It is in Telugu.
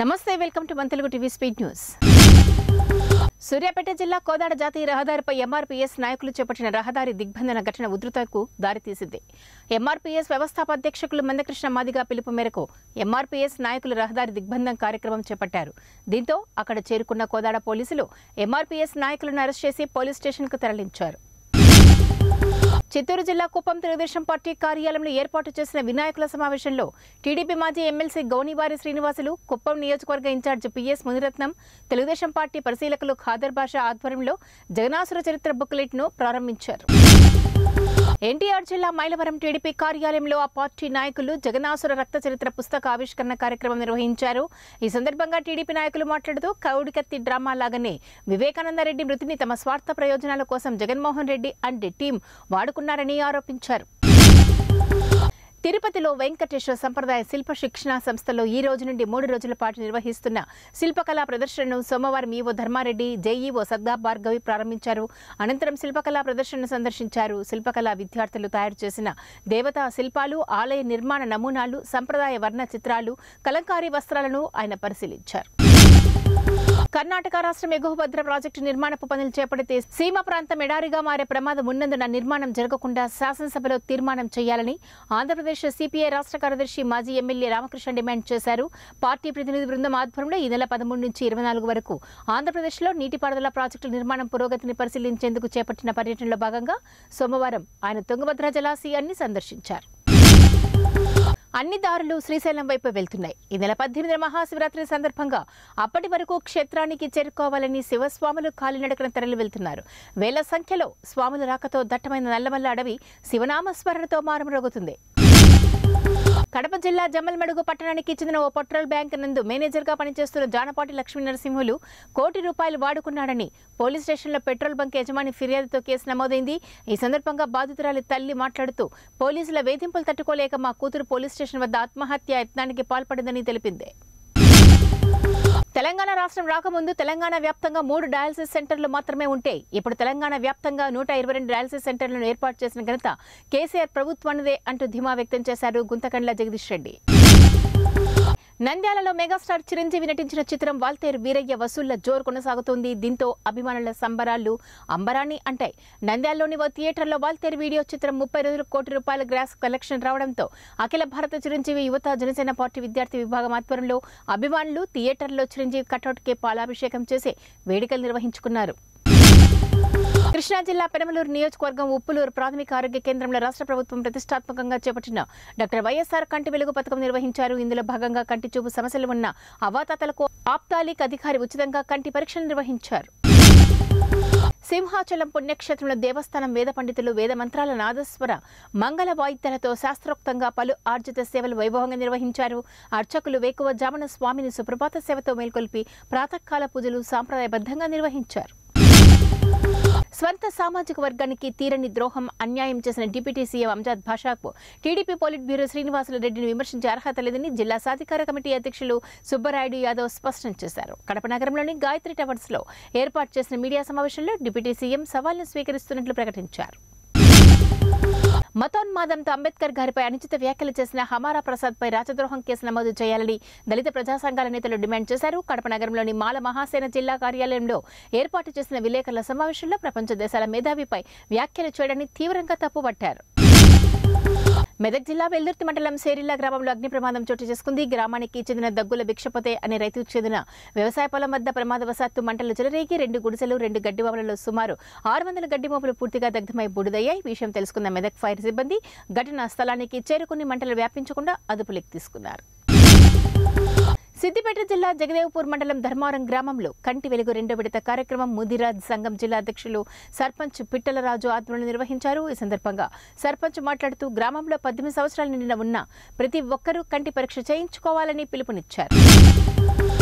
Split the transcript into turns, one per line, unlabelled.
నమస్తే వెల్కమ్ టు మంతెలుగు టీవీ స్పీడ్ న్యూస్ సూర్యాపేట జిల్లా కోదాడ జాతీయ రహదారిపై ఎంఆర్పీఎస్ నాయకులు చేపట్టిన రహదారి దిగ్బంధన ఘటన ఉధృతకు దారితీసింది ఎంఆర్పీఎస్ వ్యవస్థాపాధ్యక్షకులు మందకృష్ణ మాదిగా పిలుపు మేరకు ఎంఆర్పీఎస్ నాయకులు రహదారి దిగ్బంధం కార్యక్రమం చేపట్టారు దీంతో అక్కడ చేరుకున్న కోదాడ పోలీసులు ఎంఆర్పీఎస్ నాయకులను అరెస్ట్ చేసి పోలీస్ స్టేషన్కు తరలించారు చిత్తూరు జిల్లా కుప్పం తెలుగుదేశం పార్టీ కార్యాలయంలో ఏర్పాటు చేసిన వినాయకుల సమావేశంలో టీడీపీ మాజీ ఎమ్మెల్సీ గౌనివారి శ్రీనివాసులు కుప్పం నియోజకవర్గ incharge PS Muniratnam Telugu Desam party పరిశీలకులు ఖాదర్ భాష ఆధ్వర్యంలో జగనాసుర చరిత్ర బుక్లెట్ను ప్రారంభించారు ఎన్టీఆర్ జిల్లా మైలవరం టీడీపీ కార్యాలయంలో ఆ పార్టీ నాయకులు జగనాసుర రక్త చరిత్ర పుస్తక ఆవిష్కరణ కార్యక్రమం నిర్వహించారు ఈ సందర్భంగా టీడీపీ నాయకులు మాట్లాడుతూ కౌడికత్తి డ్రామా లాగానే వివేకానందరెడ్డి మృతిని తమ స్వార్థ ప్రయోజనాల కోసం జగన్మోహన్ రెడ్డి అండ్ టీం వాడుకున్నారని ఆరోపించారు తిరుపతిలో వెంకటేశ్వర సంప్రదాయ శిల్ప శిక్షణా సంస్థలో ఈ రోజు నుండి మూడు రోజుల పాటు నిర్వహిస్తున్న శిల్పకళా ప్రదర్శనను సోమవారం ఈవో ధర్మారెడ్డి జేఈఓ సద్దా భార్గవి ప్రారంభించారు అనంతరం శిల్పకళా ప్రదర్శనను సందర్శించారు శిల్పకళా విద్యార్థులు తయారు చేసిన దేవతా శిల్పాలు ఆలయ నిర్మాణ నమూనాలు సంప్రదాయ వర్ణ చిత్రాలు కలంకారీ వస్త్రాలను ఆయన పరిశీలించారు కర్ణాటక రాష్ట్రం ఎగువభద్ర ప్రాజెక్టు నిర్మాణపు పనులు చేపడితే సీమ ప్రాంతం ఎడారిగా మారే ప్రమాదం ఉన్నందున నిర్మాణం జరగకుండా శాసనసభలో తీర్మానం చేయాలని ఆంధ్రప్రదేశ్ సిపిఐ రాష్ట్ర కార్యదర్శి మాజీ ఎమ్మెల్యే రామకృష్ణ డిమాండ్ చేశారు పార్టీ ప్రతినిధి బృందం ఆధ్వర్యంలో ఈ నెల పదమూడు నుంచి ఇరవై నాలుగు వరకు ఆంధ్రప్రదేశ్లో నీటిపారుదల ప్రాజెక్టు నిర్మాణం పురోగతిని పరిశీలించేందుకు చేపట్టిన పర్యటనలో భాగంగా సోమవారం ఆయన తుంగభద్ర జలాశయాన్ని సందర్శించారు అన్ని దారులు శ్రీశైలం వైపు వెళ్తున్నాయి ఈ నెల పద్దెనిమిది మహాశివరాత్రి సందర్భంగా అప్పటి వరకు క్షేత్రానికి చేరుకోవాలని శివస్వాములు కాలినడకన తరలి వెళ్తున్నారు వేల సంఖ్యలో స్వాముల రాకతో దట్టమైన నల్లమల్ల అడవి శివనామస్మరణతో మారుమరోగుతుంది కడప జిల్లా జమ్మల్మడుగు పట్టణానికి చెందిన ఓ పెట్రోల్ బ్యాంక్ నందు మేనేజర్గా పనిచేస్తున్న జానపాటి లక్ష్మీ నరసింహులు కోటి రూపాయలు వాడుకున్నాడని పోలీస్ స్టేషన్లో పెట్రోల్ బంక్ యజమాని ఫిర్యాదుతో కేసు నమోదైంది ఈ సందర్భంగా బాధితురాలి తల్లి మాట్లాడుతూ పోలీసుల వేధింపులు తట్టుకోలేక మా కూతురు పోలీస్ స్టేషన్ వద్ద ఆత్మహత్య యత్నానికి పాల్పడిందని తెలిపింది రాష్ట్రం రాకముందు తెలంగాణ వ్యాప్తంగా మూడు డయాలసిస్ సెంటర్లు మాత్రమే ఉంటాయి ఇప్పుడు తెలంగాణ వ్యాప్తంగా నూట ఇరవై రెండు డయాలసిస్ సెంటర్లను ఏర్పాటు చేసిన ఘనత కేసీఆర్ ప్రభుత్వానిదే అంటూ ధీమా వ్యక్తం చేశారు గుంతకండ్ల జగదీష్ రెడ్డి నంద్యాలలో మెగాస్టార్ చిరంజీవి నటించిన చిత్రం వాల్తేరు వీరయ్య వసూళ్ల జోరు కొనసాగుతోంది దీంతో అభిమానుల సంబరాలు అంబరాన్ని అంటాయి నంద్యాలలోని ఓ థియేటర్లో వాల్తేరు వీడియో చిత్రం ముప్పై రోజుల కోటి రూపాయల గ్రాస్ కలెక్షన్ రావడంతో అఖిల భారత చిరంజీవి యువత జనసేన పార్టీ విద్యార్థి విభాగం ఆధ్వర్యంలో అభిమానులు థియేటర్లో చిరంజీవి కటౌట్కే పాలాభిషేకం చేసి వేడుకలు నిర్వహించుకున్నారు కృష్ణా జిల్లా పెనమలూరు నియోజకవర్గం ఉప్పులూరు ప్రాథమిక ఆరోగ్య కేంద్రంలో రాష్ట్ర ప్రభుత్వం ప్రతిష్టాత్మకంగా చేపట్టిన డాక్టర్ వైఎస్ఆర్ కంటి వెలుగు పథకం నిర్వహించారు ఇందులో భాగంగా కంటి చూపు సమస్యలు ఉన్న అవాతాతలకు ఆప్తాలిక్ అధికారి ఉచితంగా కంటి పరీక్షలు నిర్వహించారు సింహాచలం పుణ్యక్షేత్రంలో దేవస్థానం వేద పండితులు వేద మంత్రాల నాదస్వర మంగళ వాయిద్యాలతో శాస్త్రోక్తంగా పలు ఆర్జిత సేవలు వైభవంగా నిర్వహించారు అర్చకులు వేకువ జామున స్వామిని సుప్రభాత సేవతో మేల్కొల్పి ప్రాతకాల పూజలు సాంప్రదాయబద్ధంగా నిర్వహించారు స్వంత సామాజిక వర్గానికి తీరని ద్రోహం అన్యాయం చేసిన డిప్యూటీ సీఎం అంజాద్ భాషాకు టీడీపీ పోలిట్ బ్యూరో శ్రీనివాసుల రెడ్డిని విమర్శించే అర్హత లేదని జిల్లా సాధికార కమిటీ అధ్యక్షులు సుబ్బరాయుడు యాదవ్ స్పష్టం చేశారు కడప నగరంలోని గాయత్రి టవర్స్లో ఏర్పాటు చేసిన మీడియా సమావేశంలో డిప్యూటీ సీఎం సవాల్ను స్వీకరిస్తున్నట్లు ప్రకటించారు మతోన్మాదంతో అంబేద్కర్ గారిపై అనుచిత వ్యాఖ్యలు చేసిన హమారా ప్రసాద్ పై రాజద్రోహం కేసు నమోదు చేయాలని దళిత ప్రజా సంఘాల నేతలు డిమాండ్ చేశారు కడప నగరంలోని మాల మహాసేన జిల్లా కార్యాలయంలో ఏర్పాటు చేసిన విలేకరుల సమావేశంలో ప్రపంచ దేశాల మేధావిపై వ్యాఖ్యలు చేయడాన్ని తీవ్రంగా తప్పుపట్టారు మెదక్ జిల్లా వెల్దుర్తి మండలం సేరిల్లా గ్రామంలో అగ్ని ప్రమాదం చోటు చేసుకుంది గ్రామానికి చెందిన దగ్గుల భిక్షపతే అనే రైతుకు చెందిన వ్యవసాయ పొలం వద్ద ప్రమాదవశాత్తు మంటలు చెలరేగి రెండు గుడిసెలు రెండు గడ్డి గడ్డివాములలో సుమారు ఆరు వందల గడ్డి మోపులు పూర్తిగా దగ్ధమై బుడిదయ్యాయి విషయం తెలుసుకున్న మెదక్ ఫైర్ సిబ్బంది ఘటనా స్థలానికి చేరుకుని మంటలు వ్యాపించకుండా అదుపులోకి తీసుకున్నారు సిద్దిపేట జిల్లా జగదేవ్పూర్ మండలం ధర్మారం గ్రామంలో కంటి వెలుగు రెండో విడత కార్యక్రమం ముదిరాజ్ సంఘం జిల్లా అధ్యక్షులు సర్పంచ్ పిట్టలరాజు ఆధ్వర్యంలో నిర్వహించారు ఈ సందర్భంగా సర్పంచ్ మాట్లాడుతూ గ్రామంలో పద్దెనిమిది సంవత్సరాలు నిండిన ఉన్న ప్రతి ఒక్కరూ కంటి పరీక్ష చేయించుకోవాలని పిలుపునిచ్చారు